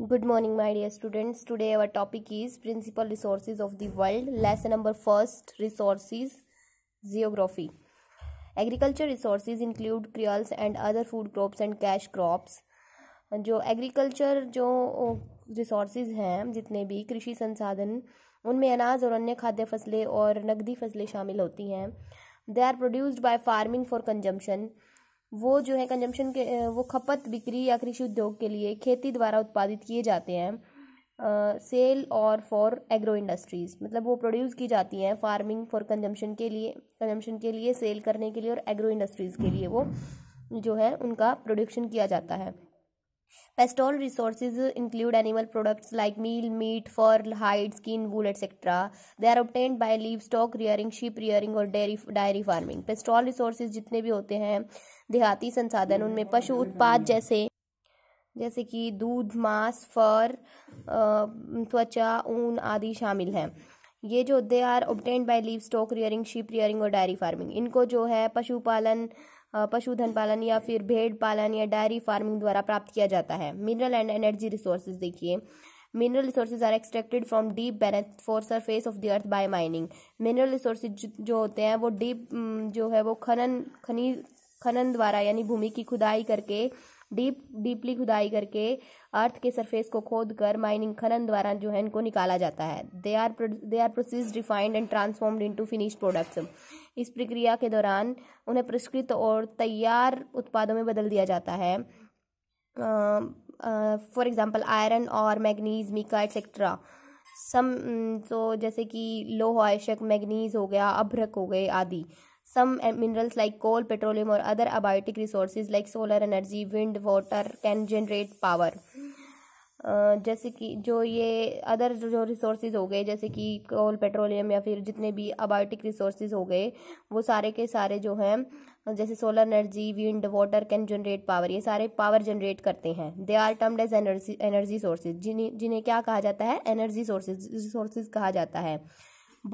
good morning my dear students today our topic is principal resource of the world lesson number first resources geography agriculture resource include cereals and other food crops and cash crops जो agriculture जो resource हैं जितने भी कृषि संसाधन उनमें अनाज और अन्य खाद्य फसलें और नकदी फसलें शामिल होती हैं they are produced by farming for consumption वो जो है कंजम्पशन के वो खपत बिक्री या कृषि उद्योग के लिए खेती द्वारा उत्पादित किए जाते हैं सेल और फॉर एग्रो इंडस्ट्रीज़ मतलब वो प्रोड्यूस की जाती हैं फार्मिंग फॉर कंजम्पशन के लिए कंजम्पशन के लिए सेल करने के लिए और एग्रो इंडस्ट्रीज़ के लिए वो जो है उनका प्रोडक्शन किया जाता है pastoral resource include animal products like meal meat for hide skin wool etcetera they are obtained by livestock rearing sheep rearing और dairy dairy farming pastoral resource जितने भी होते हैं देहाती संसाधन उनमें पशु उत्पाद जैसे जैसे कि दूध मांस फर त्वचा ऊन आदि शामिल हैं ये जो they are obtained by livestock rearing sheep rearing और डायरी फार्मिंग इनको जो है पशुपालन पशुधन पालन या फिर भेड़ पालन या डायरी फार्मिंग द्वारा प्राप्त किया जाता है मिनरल एंड एनर्जी रिसोर्सेज देखिए mineral resources are extracted from deep beneath for surface of the earth by mining mineral resources जो होते हैं वो डीप जो है वो खनन खनिज खनन द्वारा यानी भूमि की खुदाई करके डीप डीपली खुदाई करके अर्थ के सरफेस को खोद कर माइनिंग खनन द्वारा जो है इनको निकाला जाता है they are they are process refined and transformed into finish products इस प्रक्रिया के दौरान उन्हें परिष्कृत और तैयार उत्पादों में बदल दिया जाता है फॉर एग्जाम्पल आयरन और मैगनीज मीका एक्सेट्रा सम तो जैसे कि लोह आयशक मैगनीज हो गया अभ्रक हो गए आदि some minerals like coal petroleum और other abiotic resource like solar energy wind water can generate power जैसे कि जो ये अदर जो, जो रिसोर्सेज हो गए जैसे कि कोल पेट्रोलियम या फिर जितने भी अबायोटिक रिसोर्सेज हो गए वो सारे के सारे जो हैं जैसे solar energy wind water can generate power ये सारे पावर जनरेट करते हैं they are termed as energy energy sources जिन्हें जिन्हें क्या कहा जाता है एनर्जी सोर्सेज रिसोर्सेज कहा जाता है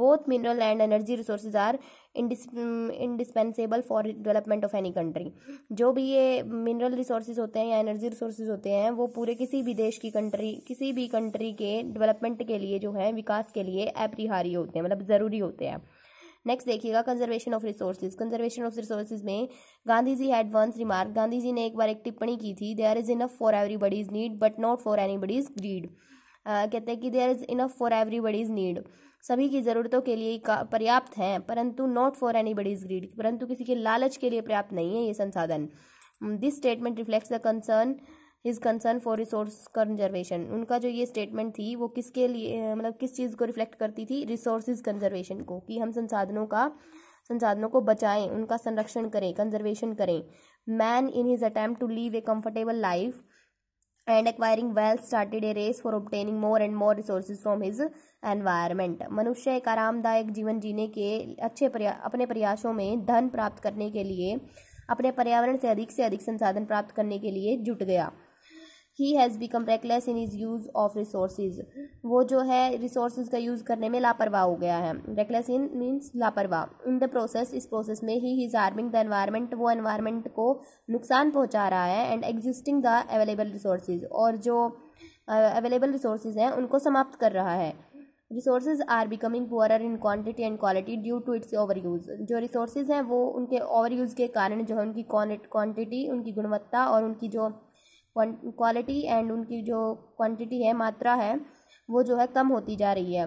both mineral and energy resources are indispensable for development of any country जो भी ये मिनरल रिसोर्सेज होते हैं या एनर्जी रिसोर्सेज होते हैं वो पूरे किसी भी देश की कंट्री किसी भी कंट्री के डेवलपमेंट के लिए जो है विकास के लिए अपरिहार्य होते हैं मतलब ज़रूरी होते हैं नेक्स्ट देखिएगा conservation of resources conservation of resources में Gandhi ji had once remark Gandhi ji ने एक बार एक टिप्पणी की थी there is enough for everybody's need but not for anybody's greed कहते हैं कि there is enough for everybody's need सभी की ज़रूरतों के लिए पर्याप्त हैं परंतु not for anybody is greed परंतु किसी के लालच के लिए पर्याप्त नहीं है ये संसाधन this statement reflect the concern his concern for resource conservation उनका जो ये स्टेटमेंट थी वो किसके लिए मतलब किस चीज़ को रिफ्लेक्ट करती थी रिसोर्स कंजर्वेशन को कि हम संसाधनों का संसाधनों को बचाएं उनका संरक्षण करें कंजर्वेशन करें man in his attempt to live a comfortable life and acquiring wealth started a race for obtaining more and more resources from his environment मनुष्य एक आरामदायक जीवन जीने के अच्छे प्रया, अपने प्रयासों में धन प्राप्त करने के लिए अपने पर्यावरण से अधिक से अधिक संसाधन प्राप्त करने के लिए जुट गया he has become reckless in his use of resource वो जो है रिसोर्स का यूज़ करने में लापरवाह हो गया है रेकलेस इन मीन्स लापरवाह इन द प्रोसेस इस प्रोसेस में he is harming the environment वो एनवायरमेंट को नुकसान पहुंचा रहा है and exhausting the available resource और जो अवेलेबल uh, रिसोर्स हैं उनको समाप्त कर रहा है resources are becoming poor in quantity and quality due to its over use जो रिसोर्सेज हैं वो उनके ओवर यूज़ के कारण जो है उनकी क्वान्टिटी उनकी गुणवत्ता और उनकी जो क्वालिटी एंड उनकी जो क्वांटिटी है मात्रा है वो जो है कम होती जा रही है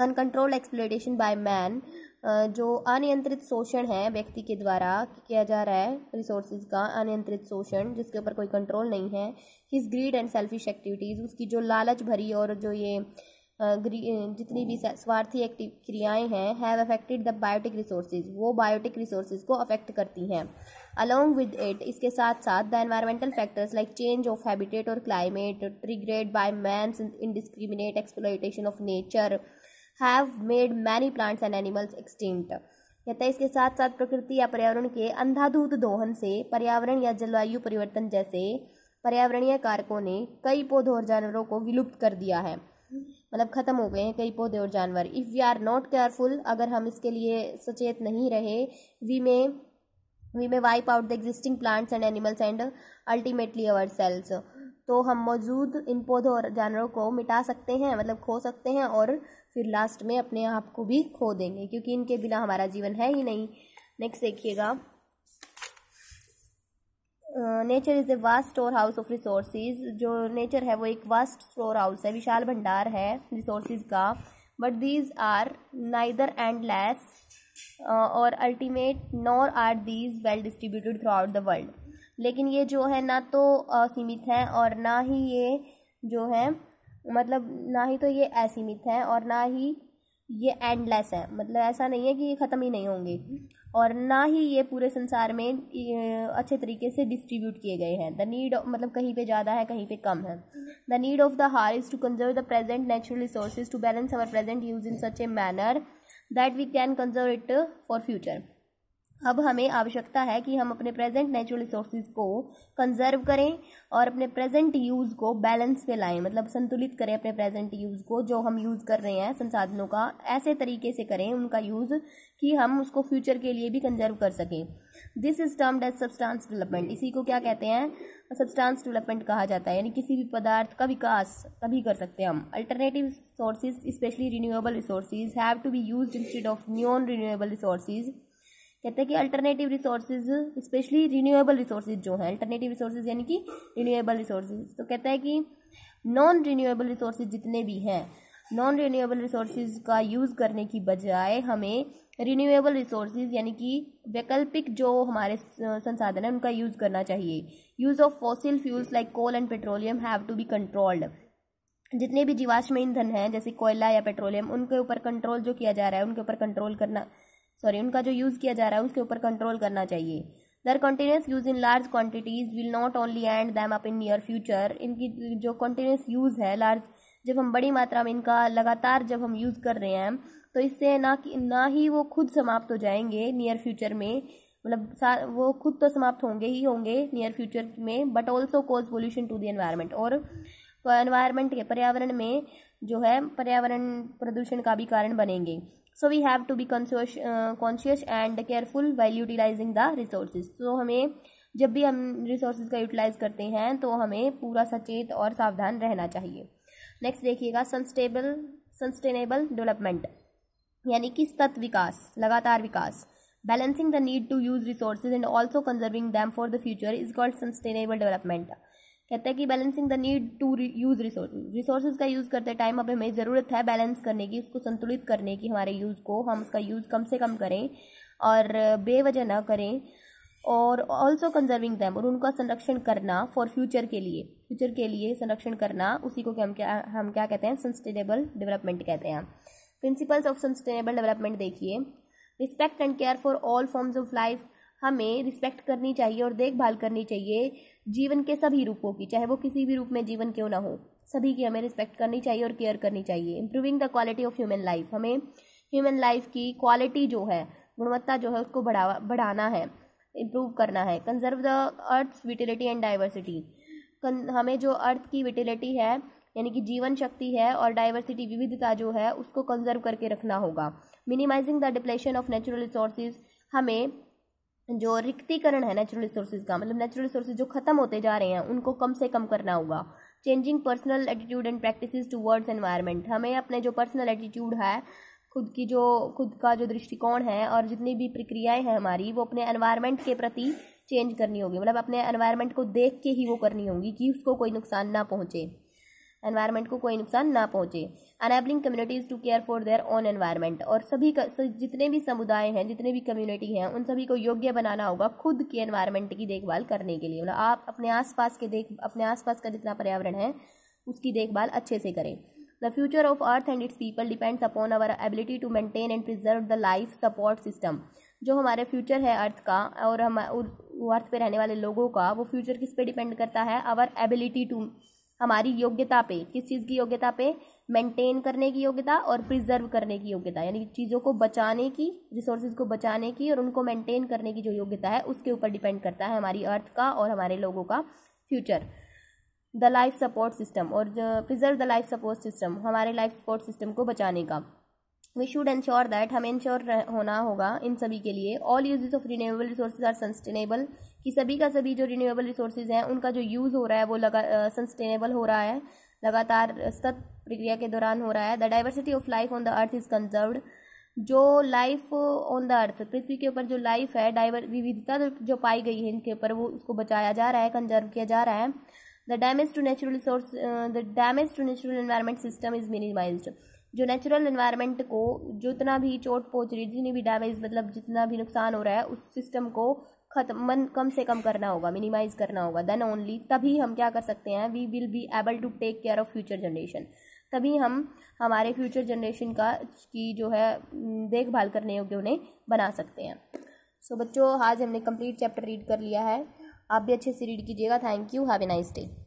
अनकंट्रोल एक्सप्लेटेशन बाय मैन जो अनियंत्रित शोषण है व्यक्ति के द्वारा किया जा रहा है रिसोर्सेज का अनियंत्रित शोषण जिसके ऊपर कोई कंट्रोल नहीं है his greed and selfish activities उसकी जो लालच भरी और जो ये जितनी भी स्वार्थी एक्टिव क्रियाएं हैं have affected the biotic resources वो बायोटिक रिसोर्सेज को अफेक्ट करती हैं अलोंग विद इट इसके साथ साथ the environmental factors like change of habitat और climate triggered by man's indiscriminate exploitation of nature have made many plants and animals extinct कहता है इसके साथ साथ प्रकृति या पर्यावरण के अंधाधूत दोहन से पर्यावरण या जलवायु परिवर्तन जैसे पर्यावरणीय कारकों ने कई पौधों और जानवरों को विलुप्त कर दिया है मतलब ख़त्म हो गए हैं कई पौधे और जानवर if we are not careful अगर हम इसके लिए सचेत नहीं रहे we may we may wipe out the existing plants and animals and ultimately ourselves तो हम मौजूद इन पौधों और जानवरों को मिटा सकते हैं मतलब खो सकते हैं और फिर लास्ट में अपने आप को भी खो देंगे क्योंकि इनके बिना हमारा जीवन है ही नहीं नेक्स्ट देखिएगा nature is a vast storehouse of resource जो नेचर है वो एक वास्ट स्टोर हाउस है विशाल भंडार है रिसोर्स का but these are neither endless और ultimate nor are these well distributed throughout the world लेकिन ये जो है ना तो असीमित हैं और ना ही ये जो है मतलब ना ही तो ये असीमित हैं और ना ही ये एंडलेस है मतलब ऐसा नहीं है कि ये ख़त्म ही नहीं होंगे और ना ही ये पूरे संसार में अच्छे तरीके से डिस्ट्रीब्यूट किए गए हैं द नीड मतलब कहीं पे ज़्यादा है कहीं पे कम है the need of the hour is to conserve the present natural resources to balance our present use in such a manner that we can conserve it for future अब हमें आवश्यकता है कि हम अपने प्रेजेंट नेचुरल रिसोर्सेज को conserve करें और अपने प्रेजेंट यूज़ को बैलेंस पे लाएं मतलब संतुलित करें अपने प्रेजेंट यूज़ को जो हम यूज़ कर रहे हैं संसाधनों का ऐसे तरीके से करें उनका यूज़ कि हम उसको फ्यूचर के लिए भी कंजर्व कर सकें this is termed as substance development इसी को क्या कहते हैं सब्सटांस डेवलपमेंट कहा जाता है यानी किसी भी पदार्थ का विकास तभी कर सकते हैं हम alternative resources especially renewable resources have to be use instead of non renewable resources कहते हैं कि alternative resources especially renewable resources जो हैं अल्टरनेटिव रिसोर्सेज यानी कि रिन्यूएबल रिसोर्सेज तो कहता है कि नॉन रिन्यूएबल रिसोर्सेज जितने भी हैं नॉन रिन्यूएबल रिसोर्सेज का यूज़ करने की बजाय हमें रिन्यूएबल रिसोर्सेज यानी कि वैकल्पिक जो हमारे संसाधन हैं उनका यूज़ करना चाहिए use of fossil fuels like coal and petroleum have to be controlled जितने भी जीवाश्म ईंधन हैं जैसे कोयला या पेट्रोलियम उनके ऊपर कंट्रोल जो किया जा रहा है उनके ऊपर कंट्रोल करना सॉरी उनका जो यूज़ किया जा रहा है उसके ऊपर कंट्रोल करना चाहिए their continuous use in large quantities will not only end them up in near future इनकी जो कंटिन्यूस यूज़ है लार्ज जब हम बड़ी मात्रा में इनका लगातार जब हम यूज़ कर रहे हैं तो इससे ना कि ना ही वो खुद समाप्त हो जाएंगे नियर फ्यूचर में मतलब वो खुद तो समाप्त होंगे ही होंगे नियर फ्यूचर में but also cause pollution to the environment और एनवायरमेंट के पर्यावरण में जो है पर्यावरण प्रदूषण का भी कारण बनेंगे so we have to be conscious and careful while utilising the resources so हमें जब भी हम रिसोर्सेज का यूटिलाइज करते हैं तो हमें पूरा सचेत और सावधान रहना चाहिए नेक्स्ट देखिएगा सनस्टेबल सस्टेनेबल डेवलपमेंट यानी कि सतत विकास लगातार विकास balancing the need to use resources and also conserving them for the future is called sustainable development कहता है कि balancing the need to use resource resources का यूज़ करते टाइम अब हमें ज़रूरत है बैलेंस करने की उसको संतुलित करने की हमारे यूज़ को हम उसका यूज़ कम से कम करें और बेवजह ना करें और ऑल्सो कंजर्विंग दैम और उनका संरक्षण करना फॉर फ्यूचर के लिए फ्यूचर के लिए संरक्षण करना उसी को हम क्या हम क्या कहते हैं सस्टेनेबल डेवलपमेंट कहते हैं प्रिंसिपल्स ऑफ सस्टेनेबल डेवलपमेंट देखिए respect and care for all forms of life हमें रिस्पेक्ट करनी चाहिए और देखभाल करनी चाहिए जीवन के सभी रूपों की चाहे वो किसी भी रूप में जीवन क्यों ना हो सभी की हमें रिस्पेक्ट करनी चाहिए और केयर करनी चाहिए improving the quality of human life हमें ह्यूमन लाइफ की क्वालिटी जो है गुणवत्ता जो है उसको बढ़ावा बढ़ाना है इम्प्रूव करना है conserve the earth vitality and diversity हमें जो अर्थ की विटिलिटी है यानी कि जीवन शक्ति है और डाइवर्सिटी विविधता जो है उसको कंजर्व करके रखना होगा minimising the depletion of natural resources हमें जो रिक्तिकरण है नेचुरल रिसोर्सेज का मतलब नेचुरल रिसोर्सेज जो खत्म होते जा रहे हैं उनको कम से कम करना होगा changing personal attitude and practices towards environment हमें अपने जो पर्सनल एटीट्यूड है खुद की जो खुद का जो दृष्टिकोण है और जितनी भी प्रक्रियाएं हैं हमारी वो अपने एनवायरनमेंट के प्रति चेंज करनी होगी मतलब अपने एनवायरनमेंट को देख के ही वो करनी होगी कि उसको कोई नुकसान ना पहुँचे एनवायरनमेंट को कोई नुकसान ना पहुंचे enabling communities to care for their own environment और सभी जितने भी समुदाय हैं जितने भी कम्युनिटी हैं उन सभी को योग्य बनाना होगा खुद के एनवायरनमेंट की देखभाल करने के लिए मतलब आप अपने आसपास के देख अपने आसपास का जितना पर्यावरण है उसकी देखभाल अच्छे से करें the future of earth and its people depends upon our ability to maintain and preserve the life support system जो हमारे फ्यूचर है अर्थ का और हम अर्थ पे रहने वाले लोगों का वो फ्यूचर किस पे डिपेंड करता है आवर एबिलिटी टू हमारी योग्यता पे किस चीज़ की योग्यता पे मेंटेन करने की योग्यता और प्रिजर्व करने की योग्यता यानी चीज़ों को बचाने की रिसोर्सेज को बचाने की और उनको मेंटेन करने की जो योग्यता है उसके ऊपर डिपेंड करता है हमारी अर्थ का और हमारे लोगों का future the life support system और preserve the life support system हमारे लाइफ सपोर्ट सिस्टम को बचाने का वी शुड इंश्योर दैट हमें इंश्योर होना होगा इन सभी के लिए all uses of renewable resources are sustainable कि सभी का सभी जो रिन्यूएबल रिसोर्सेज हैं उनका जो यूज़ हो रहा है वो लगा सस्टेनेबल हो रहा है लगातार सतत प्रक्रिया के दौरान हो रहा है the diversity of life on the earth is conserved जो लाइफ ऑन द अर्थ पृथ्वी के ऊपर जो लाइफ है डाइवर विविधता जो पाई गई है इनके ऊपर वो उसको बचाया जा रहा है कंजर्व किया जा रहा है the damage to natural resource the damage to natural environment system is minimised जो नेचुरल इन्वायरमेंट को जितना भी चोट पहुँच रही है जितनी भी डैमेज मतलब जितना भी नुकसान हो रहा है उस सिस्टम को खत्म कम से कम करना होगा मिनिमाइज करना होगा देन ओनली तभी हम क्या कर सकते हैं we will be able to take care of future generation तभी हम हमारे फ्यूचर जनरेशन का की जो है देखभाल करने योग्य उन्हें बना सकते हैं सो so, बच्चों आज हमने कंप्लीट चैप्टर रीड कर लिया है आप भी अच्छे से रीड कीजिएगा thank you have a nice day